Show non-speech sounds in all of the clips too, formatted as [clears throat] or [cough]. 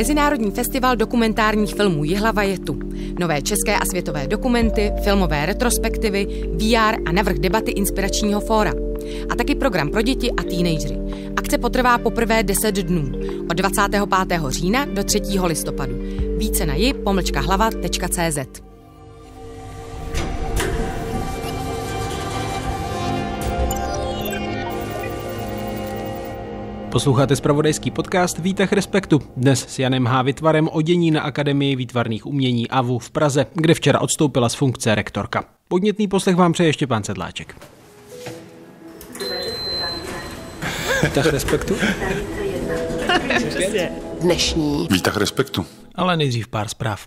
Mezinárodní festival dokumentárních filmů Jihlava je tu. Nové české a světové dokumenty, filmové retrospektivy, VR a navrh debaty inspiračního fóra. A taky program pro děti a teenagery. Akce potrvá poprvé 10 dnů, od 25. října do 3. listopadu. Více na ji pomlčkahlava.cz. Posloucháte spravodajský podcast Výtah Respektu. Dnes s Janem H. Vytvarem o dění na Akademii výtvarných umění AVU v Praze, kde včera odstoupila z funkce rektorka. Podnětný poslech vám přeje ještě pán Sedláček. Výtah Respektu? Dnešní. Výtah Respektu. Ale nejdřív pár zpráv.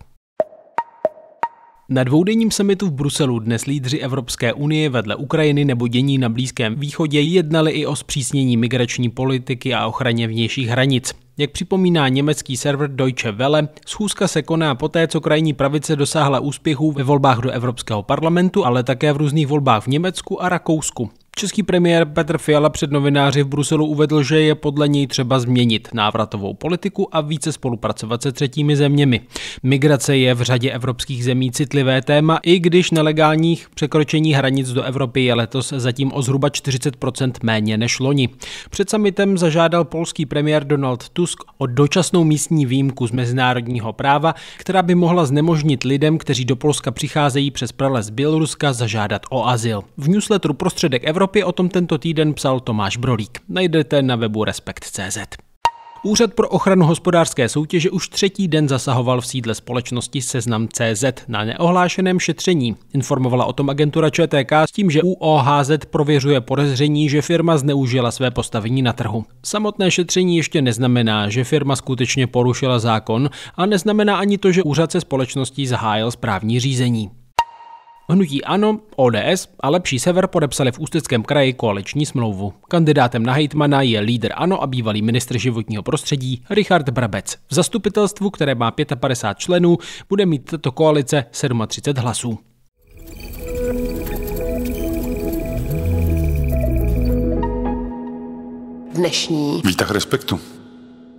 Na dvoudenním summitu v Bruselu dnes lídři Evropské unie vedle Ukrajiny nebo dění na Blízkém východě jednali i o zpřísnění migrační politiky a ochraně vnějších hranic. Jak připomíná německý server Deutsche Welle, schůzka se koná poté, co krajní pravice dosáhla úspěchů ve volbách do Evropského parlamentu, ale také v různých volbách v Německu a Rakousku. Český premiér Petr Fiala před novináři v Bruselu uvedl, že je podle něj třeba změnit návratovou politiku a více spolupracovat se třetími zeměmi. Migrace je v řadě evropských zemí citlivé téma, i když nelegálních překročení hranic do Evropy je letos zatím o zhruba 40 méně než loni. Před samitem zažádal polský premiér Donald Tusk o dočasnou místní výjimku z mezinárodního práva, která by mohla znemožnit lidem, kteří do Polska přicházejí přes prales Běloruska, zažádat o azyl. V newsletteru Prostředek Evropy Evropy o tom tento týden psal Tomáš Brolík. Najdete na webu respekt.cz. Úřad pro ochranu hospodářské soutěže už třetí den zasahoval v sídle společnosti Seznam CZ na neohlášeném šetření. Informovala o tom agentura ČTK s tím, že UOHZ prověřuje podezření, že firma zneužila své postavení na trhu. Samotné šetření ještě neznamená, že firma skutečně porušila zákon a neznamená ani to, že úřad se společností zahájil správní řízení. Hnutí ANO, ODS a Lepší sever podepsali v Ústeckém kraji koaliční smlouvu. Kandidátem na hejtmana je lídr ANO a bývalý ministr životního prostředí Richard Brabec. V zastupitelstvu, které má 55 členů, bude mít tato koalice 37 hlasů. Dnešní výtah respektu.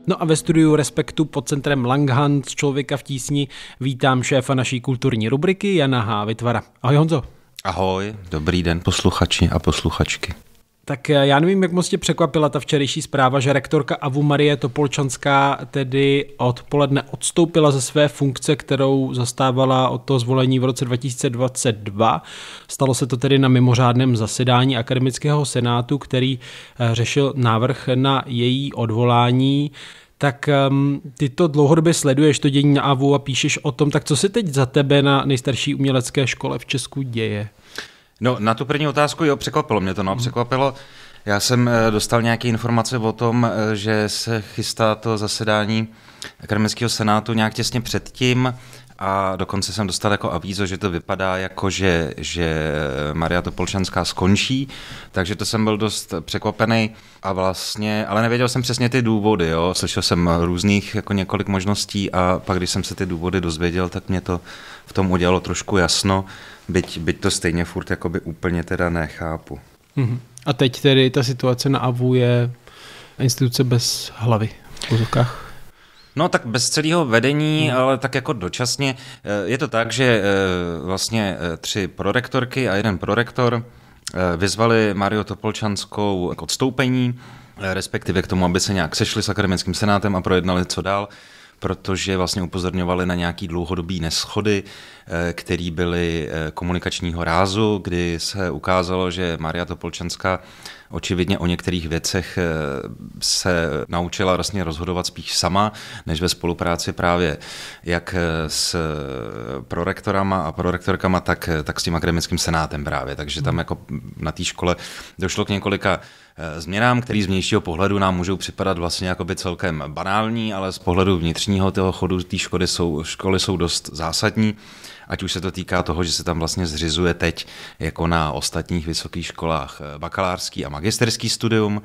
No a ve studiu Respektu pod centrem Langhans Člověka v tísni vítám šéfa naší kulturní rubriky Jana H. Vytvara. Ahoj Honzo. Ahoj, dobrý den posluchači a posluchačky. Tak eh, já nevím, jak moc tě překvapila ta včerejší zpráva, že rektorka Avu Marie Topolčanská tedy odpoledne odstoupila ze své funkce, kterou zastávala od toho zvolení v roce 2022. Stalo se to tedy na mimořádném zasedání Akademického senátu, který eh, řešil návrh na její odvolání tak um, ty to dlouhodobě sleduješ, to dění na AVU a píšeš o tom, tak co se teď za tebe na nejstarší umělecké škole v Česku děje? No, na tu první otázku, jo, překvapilo mě to, no, mhm. překvapilo. Já jsem eh, dostal nějaké informace o tom, eh, že se chystá to zasedání akademického senátu nějak těsně předtím a dokonce jsem dostal jako avízo, že to vypadá jako, že, že Maria Topolčanská skončí, takže to jsem byl dost překvapený a vlastně, ale nevěděl jsem přesně ty důvody, jo. slyšel jsem různých jako několik možností a pak, když jsem se ty důvody dozvěděl, tak mě to v tom udělalo trošku jasno. Byť, byť to stejně furt jakoby úplně teda nechápu. Mm-hmm. A teď tedy ta situace na AVU je instituce bez hlavy v úzokách. No tak bez celého vedení, mhm. ale tak jako dočasně. Eh, je to tak, že eh, vlastně eh, tři prorektorky a jeden prorektor vyzvali Mario Topolčanskou k odstoupení, respektive k tomu, aby se nějak sešli s akademickým senátem a projednali, co dál protože vlastně upozorňovali na nějaký dlouhodobý neschody, eh, který byly eh, komunikačního rázu, kdy se ukázalo, že Maria Topolčanská očividně o některých věcech eh, se naučila vlastně rozhodovat spíš sama, než ve spolupráci právě jak eh, s eh, prorektorama a prorektorkama, tak, tak s tím akademickým senátem právě. Takže tam hmm. jako na té škole došlo k několika změnám, které z vnějšího pohledu nám můžou připadat vlastně jakoby celkem banální, ale z pohledu vnitřního toho chodu té školy jsou, školy jsou dost zásadní ať už se to týká toho, že se tam vlastně zřizuje teď jako na ostatních vysokých školách eh, bakalářský a magisterský studium,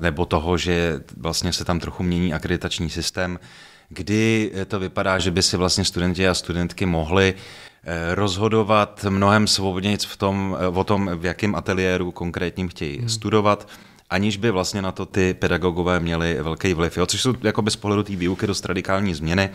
nebo toho, že vlastně se tam trochu mění akreditační systém, kdy eh, to vypadá, že by si vlastně studenti a studentky mohli eh, rozhodovat mnohem svobodněji v tom, o tom, v jakém ateliéru konkrétním chtějí hmm. studovat, aniž by vlastně na to ty pedagogové měli velký vliv. Jo? Což jsou jako bez pohledu té výuky dost radikální změny.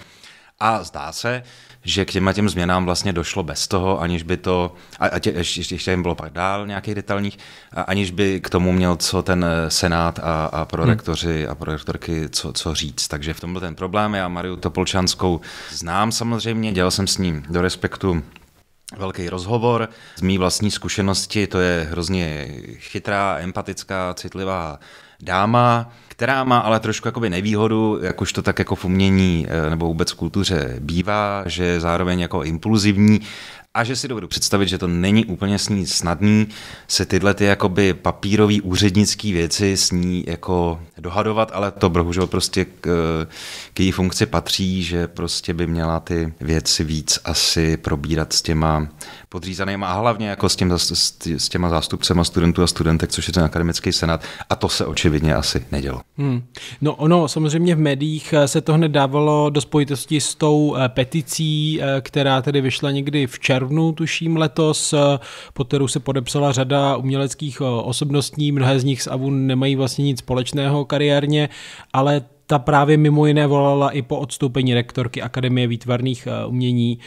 A zdá se, že k těma těm změnám vlastně došlo bez toho, aniž by to, a, a tě, ještě, ještě jim bylo pak dál nějakých detailních, a, aniž by k tomu měl co ten eh, senát a, a hmm. prorektoři a prorektorky co, co říct. Takže v tom byl ten problém. Já Mariu Topolčanskou znám samozřejmě, dělal jsem s ním do respektu velký rozhovor. Z mý vlastní zkušenosti to je hrozně chytrá, empatická, citlivá dáma, která má ale trošku jakoby nevýhodu, jakož to tak jako v umění eh, nebo vůbec v kultuře bývá, že je zároveň jako impulzivní a že si dovedu představit, že to není úplně s ní snadný se tyhle ty jakoby papírový úřednický věci s ní jako dohadovat, ale to bohužel prostě k, k její funkci patří, že prostě by měla ty věci víc asi probírat s těma podřízenýma a hlavně jako s, tím s těma zástupcema studentů a studentek, což je ten akademický senát a to se očividně asi nedělo. Hmm. No ono samozřejmě v médiích eh, se to hned dávalo do spojitosti s tou eh, peticí, eh, která tedy vyšla někdy v červnu červnu, tuším letos, eh, pod kterou se podepsala řada uměleckých eh, osobností, mnohé z nich s Avun nemají vlastně nic společného kariérně, ale ta právě mimo jiné volala i po odstoupení rektorky Akademie výtvarných eh, umění,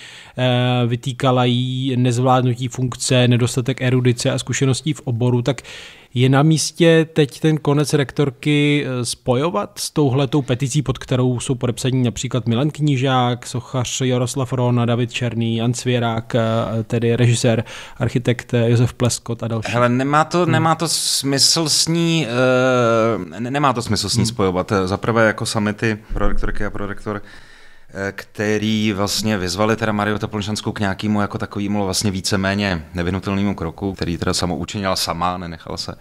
vytýkala jí nezvládnutí funkce, nedostatek erudice a zkušeností v oboru, tak je na místě teď ten konec rektorky eh, spojovat s touhletou peticí, pod kterou jsou podepsaní například Milan Knížák, sochař Jaroslav Rona, David Černý, Jan Svěrák, eh, tedy režisér, architekt eh, Josef Pleskot a další? Hele, nemá to, hmm. nemá to smysl s ní, uh, nemá to smysl s ní hmm. spojovat. Za prvé jako samity pro rektorky a pro rektor Eh, který vlastně vyzvali teda Mario Topolnčanskou k nějakému jako takovému vlastně víceméně nevinutelnému kroku, který teda samo učinila sama, nenechala se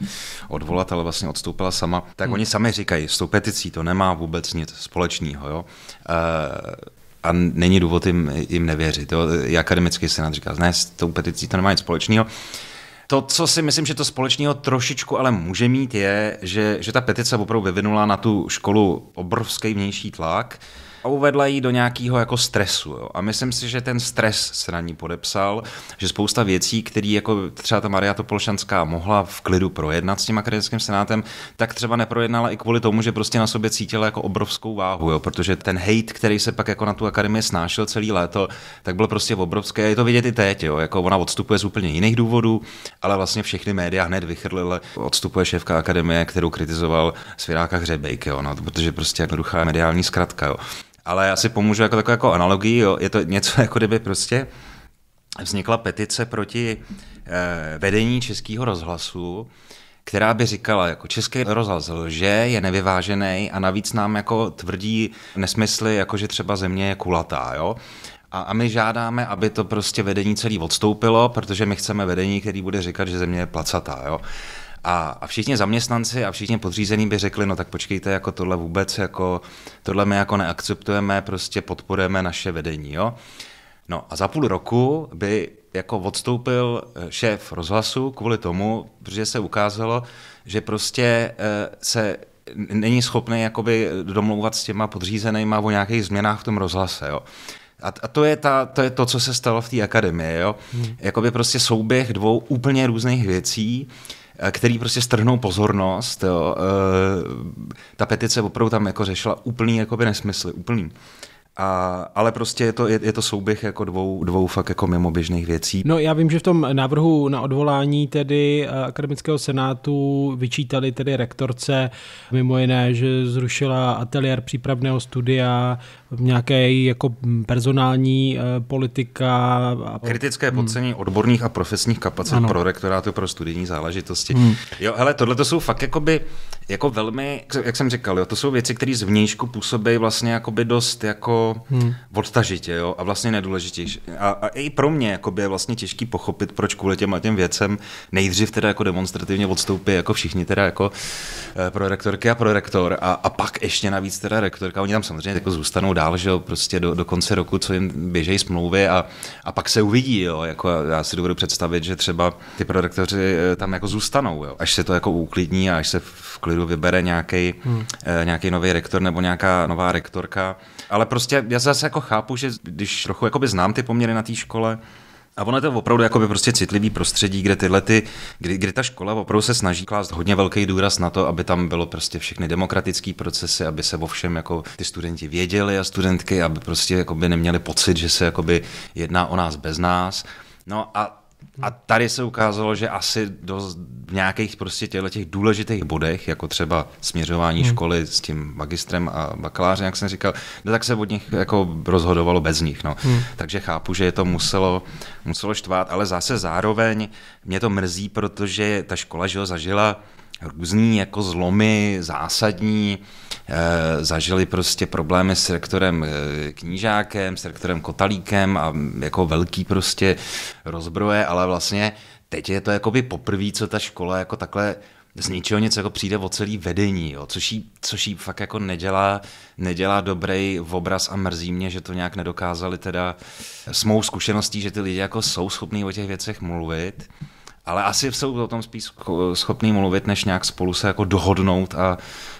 odvolat, ale vlastně odstoupila sama. Tak hmm. oni sami říkají, s tou peticí to nemá vůbec nic společného, jo. E- a není důvod jim, jim nevěřit. Jo? I akademický senát říká, ne, s tou peticí to nemá nic společného. To, co si myslím, že to společného trošičku ale může mít, je, že, že ta petice opravdu vyvinula na tu školu obrovský vnější tlak, a uvedla ji do nějakého jako stresu. Jo. A myslím si, že ten stres se na ní podepsal, že spousta věcí, které jako třeba ta Maria Topolšanská mohla v klidu projednat s tím akademickým senátem, tak třeba neprojednala i kvůli tomu, že prostě na sobě cítila jako obrovskou váhu, jo, protože ten hate, který se pak jako na tu akademii snášel celý léto, tak byl prostě obrovský. Je to vidět i teď, jo, jako ona odstupuje z úplně jiných důvodů, ale vlastně všechny média hned vychrlily. Odstupuje šéfka akademie, kterou kritizoval Sviráka Hřebejk, jo, no, protože prostě jednoduchá mediální zkratka. Jo. Ale já si pomůžu jako takovou jako analogii, jo. je to něco [laughs] jako kdyby prostě vznikla petice proti eh, vedení českého rozhlasu, která by říkala, jako český rozhlas lže, je nevyvážený a navíc nám jako tvrdí nesmysly, jako že třeba země je kulatá, jo. A, a my žádáme, aby to prostě vedení celý odstoupilo, protože my chceme vedení, který bude říkat, že země je placatá, jo. A, a všichni zaměstnanci a všichni podřízení by řekli, no tak počkejte, jako tohle vůbec, jako tohle my jako neakceptujeme, prostě podporujeme naše vedení, jo. No a za půl roku by jako odstoupil eh, šéf rozhlasu kvůli tomu, protože se ukázalo, že prostě eh, se není schopný jakoby domlouvat s těma podřízenýma o nějakých změnách v tom rozhlase. Jo. A, to, je ta, to je to, co se stalo v té akademii. Jo. Hmm. Jakoby prostě souběh dvou úplně různých věcí, Eh, který prostě strhnou pozornost. Jo. Eh, ta petice opravdu tam jako řešila úplný jakoby nesmysly, úplný. A, ale prostě je to, je, je to souběh jako dvou, dvou fakt jako mimoběžných věcí. No já vím, že v tom návrhu na odvolání tedy eh, akademického senátu vyčítali tedy rektorce mimo jiné, že zrušila ateliér přípravného studia, nějaké jako personální eh, politika. Kritické podcení hmm. odborných a profesních kapacit ano. pro rektorátu pro studijní záležitosti. Hmm. Jo, hele, tohle to jsou fakt jakoby, jako velmi, jak jsem říkal, jo, to jsou věci, které zvnějšku působí vlastně jakoby dost jako hmm. odtažitě jo, a vlastně nedůležitější. A, a i pro mě jakoby je vlastně těžký pochopit, proč kvůli těm a těm věcem nejdřív teda jako demonstrativně odstoupí jako všichni teda jako eh, pro rektorky a pro rektor a, a pak ještě navíc teda rektorka. Oni tam samozřejmě jako zůstanou dál dál, že jo, prostě do, do konce roku, co jim běžejí smlouvy a, a pak se uvidí, jo, jako já si dovedu představit, že třeba ty produktoři eh, tam jako zůstanou, jo, až se to jako uklidní a až se v klidu vybere nějaký hmm. Eh, nějaký nový rektor nebo nějaká nová rektorka, ale prostě já zase jako chápu, že když trochu jakoby znám ty poměry na té škole, a ono je to opravdu by prostě citlivý prostředí, kde tyhle ty, kdy, kdy ta škola opravdu se snaží klást hodně velký důraz na to, aby tam bylo prostě všechny demokratické procesy, aby se o všem jako ty studenti věděli a studentky, aby prostě jako by neměli pocit, že se jako by jedná o nás bez nás. No a a tady se ukázalo, že asi do, nějakých prostě těchto těch důležitých bodech, jako třeba směřování hmm. školy s tím magistrem a bakalářem, jak jsem říkal, no tak se od nich jako rozhodovalo bez nich. No. Hmm. Takže chápu, že je to muselo, muselo štvát, ale zase zároveň mě to mrzí, protože ta škola že ho zažila různý jako zlomy zásadní, eh, zažili prostě problémy s rektorem eh, Knížákem, s rektorem Kotalíkem a mm, jako velký prostě rozbroje, ale vlastně teď je to jako by poprvé, co ta škola jako takhle z ničeho nic jako přijde o celý vedení, jo, což, jí, což jí fakt jako nedělá, nedělá dobrý obraz a mrzí mě, že to nějak nedokázali teda s mou zkušeností, že ty lidi jako jsou schopní o těch věcech mluvit, ale asi jsou o tom spíš schopný mluvit, než nějak spolu se jako dohodnout a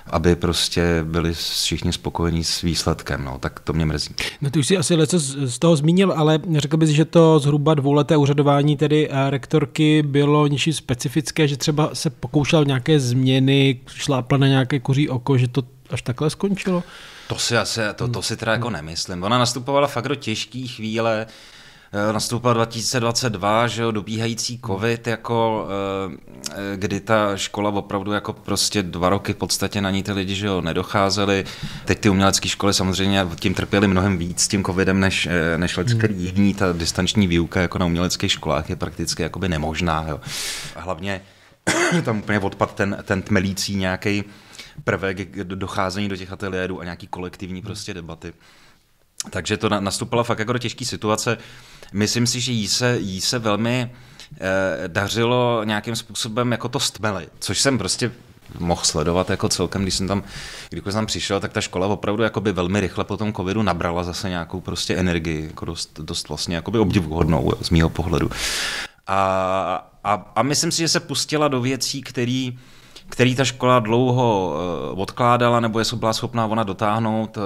aby prostě byli všichni spokojení s výsledkem. No, tak to mě mrzí. No ty už si asi lece z toho zmínil, ale řekl bys, že to zhruba dvouleté úřadování tedy eh, rektorky bylo něčí specifické, že třeba se pokoušel nějaké změny, šlápla na nějaké kuří oko, že to až takhle skončilo? To si asi, to, to si teda jako hmm. nemyslím. Ona nastupovala fakt do těžké chvíle, Eh, nastoupila 2022, že jo, dobíhající covid, jako eh, kdy ta škola opravdu jako prostě dva roky v podstatě na ní ty lidi, že jo, nedocházeli. Teď ty umělecké školy samozřejmě tím trpěly mnohem víc tím covidem, než, eh, než lidský hmm. jiní. Ta distanční výuka jako na uměleckých školách je prakticky jakoby nemožná, jo. A hlavně [clears throat] tam úplně odpad ten, ten tmelící nějaký prvek docházení do těch ateliérů a nějaký kolektivní hmm. prostě debaty. Takže to nastupala fakt jako do těžké situace. Myslím si, že jí se, jí se velmi eh, dařilo nějakým způsobem jako to stmelit, což jsem prostě mohl sledovat jako celkem, když jsem tam, když jsem tam přišel, tak ta škola opravdu jakoby velmi rychle po tom covidu nabrala zase nějakou prostě energii, jako dost, dost vlastně jakoby obdivuhodnou z mého pohledu. A, a, a myslím si, že se pustila do věcí, které který ta škola dlouho eh, odkládala, nebo je byla schopná ona dotáhnout. Eh,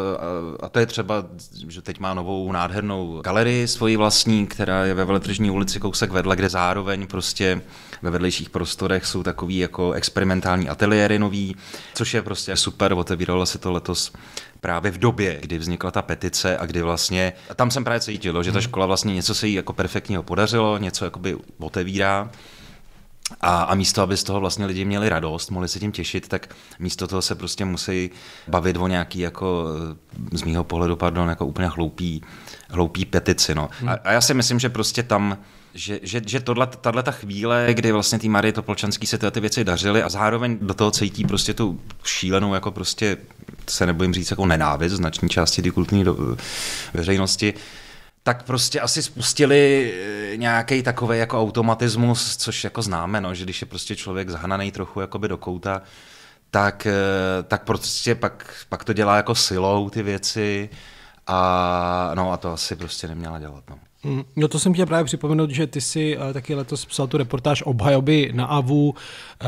a to je třeba, že teď má novou nádhernou galerii svoji vlastní, která je ve Veletržní ulici kousek vedle, kde zároveň prostě ve vedlejších prostorech jsou takový jako experimentální ateliéry nový, což je prostě super, otevíralo se to letos právě v době, kdy vznikla ta petice a kdy vlastně, a tam jsem právě cítil, že ta mhm. škola vlastně něco se jí jako perfektního podařilo, něco jakoby otevírá. A, a místo, aby z toho vlastně lidi měli radost, mohli se tím těšit, tak místo toho se prostě musí bavit o nějaký jako, z mýho pohledu, pardon, jako úplně hloupý, hloupý petici. No. Hmm. A, a já si myslím, že prostě tam, že, že, že tohle, tahle ta chvíle, kdy vlastně ty Marie Topolčanský se tyhle ty věci dařily a zároveň do toho cítí prostě tu šílenou jako prostě, se nebojím říct, jako nenávist znační části té kulturní veřejnosti, tak prostě asi spustili eh, nějaký takový jako automatismus, což jako známe, no, že když je prostě člověk zahnaný trochu jakoby do kouta, tak, eh, tak prostě pak, pak to dělá jako silou ty věci a no a to asi prostě neměla dělat. No. Mm, no to jsem chtěl právě připomenout, že ty jsi eh, taky letos psal tu reportáž obhajoby na AVU.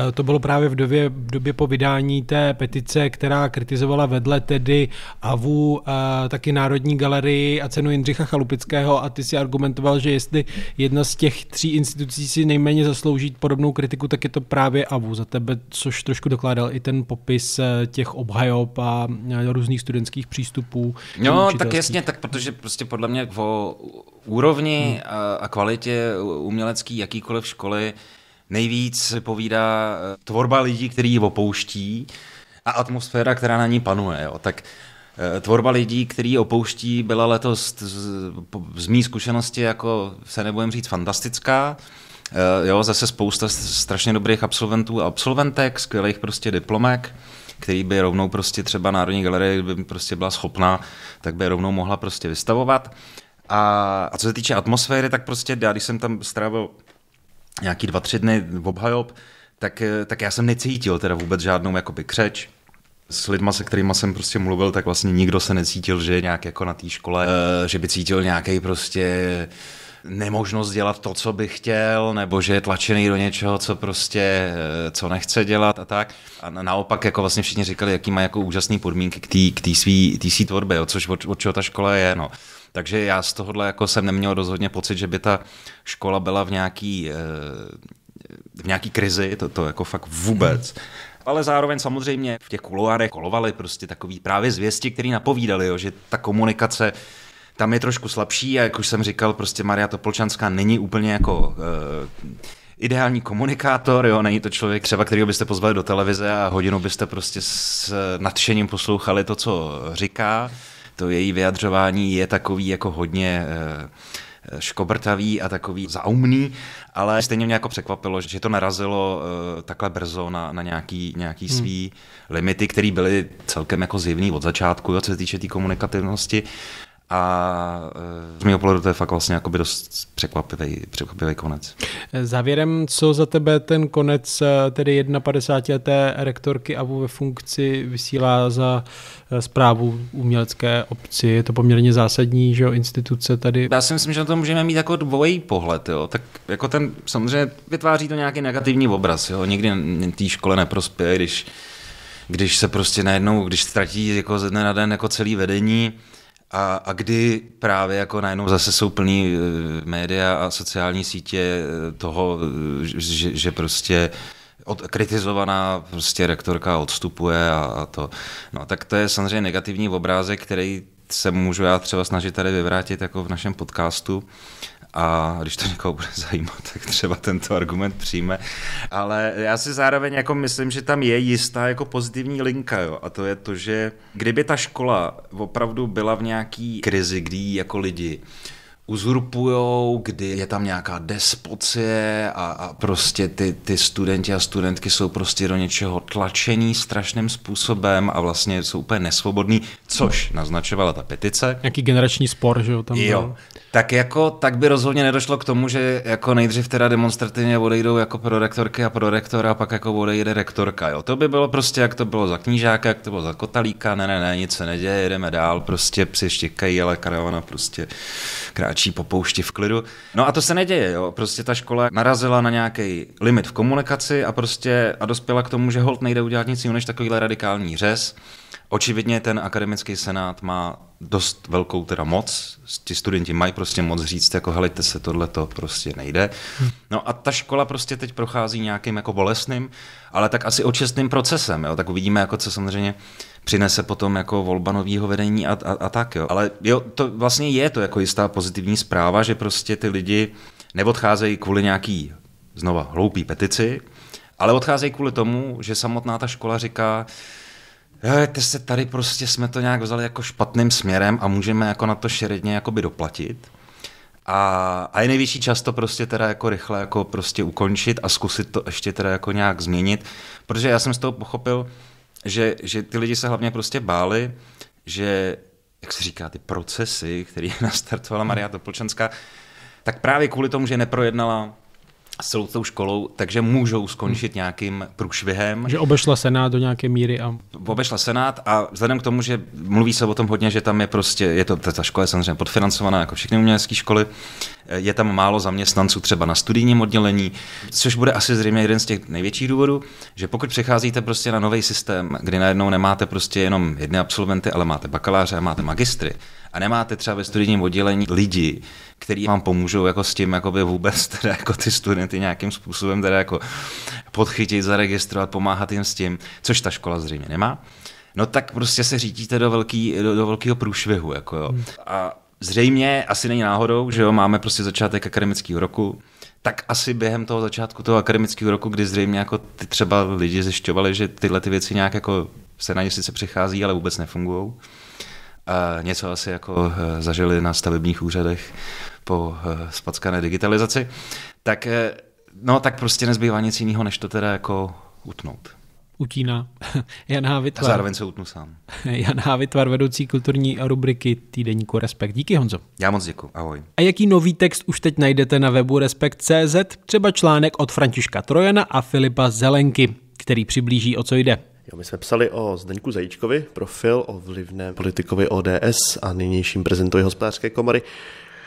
Eh, to bylo právě v době, v době po vydání té petice, která kritizovala vedle tedy AVU eh, taky Národní galerii a cenu Jindřicha Chalupického a ty si argumentoval, že jestli jedna z těch tří institucí si nejméně zaslouží podobnou kritiku, tak je to právě AVU za tebe, což trošku dokládal i ten popis těch obhajob a různých studentských přístupů. No tak jasně, tak protože prostě podle mě o úrovni a, a kvalitě umělecký jakýkoliv školy nejvíc povídá eh, tvorba lidí, kteří ji opouští a atmosféra, která na ní panuje. Jo. Tak eh, Tvorba lidí, který opouští, byla letos z, z mý zkušenosti, jako se nebudem říct, fantastická. Eh, jo, zase spousta strašně dobrých absolventů a absolventek, skvělých prostě diplomek, který by rovnou prostě třeba Národní galerie, kdyby prostě byla schopná, tak by rovnou mohla prostě vystavovat. A, a co se týče atmosféry, tak prostě já, když jsem tam strávil nějaký dva, tři dny v obhajob, tak, eh, tak já jsem necítil teda vůbec žádnou jakoby křeč. S lidma, se kterými jsem prostě mluvil, tak vlastně nikdo se necítil, že je nějak jako na té škole, eh, že by cítil nějaký prostě nemožnost dělat to, co by chtěl, nebo že je tlačený do něčeho, co prostě, eh, co nechce dělat a tak. A naopak, jako vlastně všichni říkali, jaký má jako úžasné podmínky k té svý, svý tvorbě, jo, což od, od čeho ta škola je, no. Takže já z tohohle jako jsem neměl rozhodně pocit, že by ta škola byla v nějaký, eh, v nějaký krizi, to, to jako fakt vůbec. Hmm. Ale zároveň samozřejmě v těch kuloárech kolovaly prostě takový právě zvěsti, které napovídali, jo, že ta komunikace tam je trošku slabší a jak už jsem říkal, prostě Maria Topolčanská není úplně jako uh, ideální komunikátor, jo, není to člověk třeba, kterýho byste pozvali do televize a hodinu byste prostě s nadšením poslouchali to, co říká. To její vyjadřování je takový jako hodně uh, škobrtavý a takový zaumný, ale stejně mě jako překvapilo, že to narazilo uh, takhle brzo na, na nějaký, nějaký hmm. svý limity, které byly celkem jako zjevný od začátku, jo, co se týče té tý komunikativnosti. A eh, z mého pohledu to je fakt vlastně jakoby dost překvapivý, překvapivý konec. Eh, závěrem, co za tebe ten konec eh, tedy 51-leté rektorky AVU ve funkci vysílá za zprávu umělecké obci? Je to poměrně zásadní, že jo, instituce tady? Já si myslím, že na to můžeme mít jako dvojí pohled, jo. Tak jako ten, samozřejmě vytváří to nějaký negativní obraz, jo. Nikdy té škole neprospěje, když když se prostě najednou, když ztratí jako ze dne na den jako celý vedení, a, a kdy právě jako najednou zase jsou plný e, média a sociální sítě e, toho, e, že, že prostě od, kritizovaná prostě rektorka odstupuje a, a to. No tak to je samozřejmě negativní obrázek, který se můžu já třeba snažit tady vyvrátit jako v našem podcastu a když to někoho bude zajímat, tak třeba tento argument přijme. Ale já si zároveň jako myslím, že tam je jistá jako pozitivní linka, jo? a to je to, že kdyby ta škola opravdu byla v nějaký krizi, kdy jako lidi uzurpujou, kdy je tam nějaká despocie a, a prostě ty, ty studenti a studentky jsou prostě do něčeho tlačení strašným způsobem a vlastně jsou úplně nesvobodní, což naznačovala ta petice. Nějaký generační spor, že jo? Tam jo. Byl. Tak jako, tak by rozhodně nedošlo k tomu, že jako nejdřív teda demonstrativně odejdou jako prorektorky a prorektora a pak jako odejde rektorka, jo. To by bylo prostě, jak to bylo za knížáka, jak to bylo za kotalíka, ne, ne, ne, nic se neděje, jedeme dál, prostě psi štěkají, ale karavana prostě kráčí mračí po poušti v klidu. No a to se neděje, jo. Prostě ta škola narazila na nějaký limit v komunikaci a prostě a dospěla k tomu, že hold nejde udělat nic jiného než takovýhle radikální řez. Očividně ten akademický senát má dost velkou teda moc, ti studenti mají prostě moc říct, jako helejte se, tohle to prostě nejde. No a ta škola prostě teď prochází nějakým jako bolestným, ale tak asi očistným procesem, jo? tak uvidíme, jako co samozřejmě uh, přinese potom jako volba nového vedení a, a, a tak. Jo. Ale jo, to vlastně je to jako jistá pozitivní zpráva, že prostě ty lidi neodcházejí kvůli nějaký znova hloupý petici, ale odcházejí kvůli tomu, že samotná ta škola říká, ty se tady prostě jsme to nějak vzali jako špatným směrem a můžeme jako na to šeredně jakoby doplatit. A, a je největší často prostě teda jako rychle jako prostě ukončit a zkusit to ještě teda jako nějak změnit, protože já jsem z toho pochopil, že, že ty lidi se hlavně prostě báli, že, jak se říká, ty procesy, které [laughs] nastartovala Maria Topolčanská, tak právě kvůli tomu, že neprojednala s celou tou školou, takže můžou skončit hmm. nějakým průšvihem. Že obešla Senát do nějaké míry. A... Obešla Senát a vzhledem k tomu, že mluví se o tom hodně, že tam je prostě, je to, ta škola je samozřejmě podfinancovaná, jako všechny umělecké školy, je tam málo zaměstnanců třeba na studijním oddělení, což bude asi zřejmě jeden z těch největších důvodů, že pokud přecházíte prostě na nový systém, kdy najednou nemáte prostě jenom jedny absolventy, ale máte bakaláře a máte magistry a nemáte třeba ve studijním oddělení lidi, který vám pomůžou jako s tím jakoby vůbec [laughs] teda jako ty studenty nějakým způsobem teda jako podchytit, zaregistrovat, pomáhat jim s tím, což ta škola zřejmě nemá. No tak prostě se řídíte do, velký, do, do velkého průšvihu. Jako jo. Hmm. A zřejmě asi není náhodou, že jo, máme prostě začátek akademického roku, tak asi během toho začátku toho akademického roku, kdy zřejmě jako ty třeba lidi zjišťovali, že tyhle ty věci nějak jako se na ně sice přichází, ale vůbec nefungují, a něco asi jako eh, zažili na stavebních úřadech po eh, spackané digitalizaci, tak, eh, no, tak prostě nezbývá nic jiného, než to teda jako utnout utíná [laughs] Jan Hávitvar. A zároveň se utnu sám. [laughs] Jan Hávitvar, vedoucí kulturní rubriky Týdeníku Respekt. Díky Honzo. Já moc děkuji, ahoj. A jaký nový text už teď najdete na webu Respekt.cz, třeba článek od Františka Trojana a Filipa Zelenky, který přiblíží, o co jde. Jo, my jsme psali o Zdeňku Zajíčkovi, profil o vlivném politikovi ODS a nynějším prezidentovi hospodářské komory,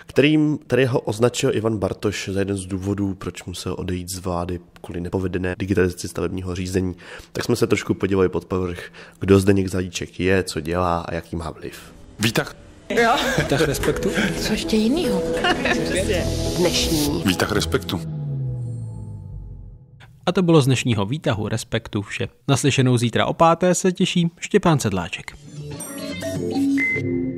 kterým tady ho označil Ivan Bartoš za jeden z důvodů, proč musel odejít z vlády kvůli nepovedené digitalizaci stavebního řízení. Tak jsme se trošku podívali pod povrch, kdo Zdeněk Zajíček je, co dělá a jaký má vliv. Vítah. Jo. respektu. Co ještě jiného? Dnešní. Vítah respektu. A to bylo z dnešního výtahu Respektu vše. Naslyšenou zítra o páté se těší Štěpán Sedláček. thank you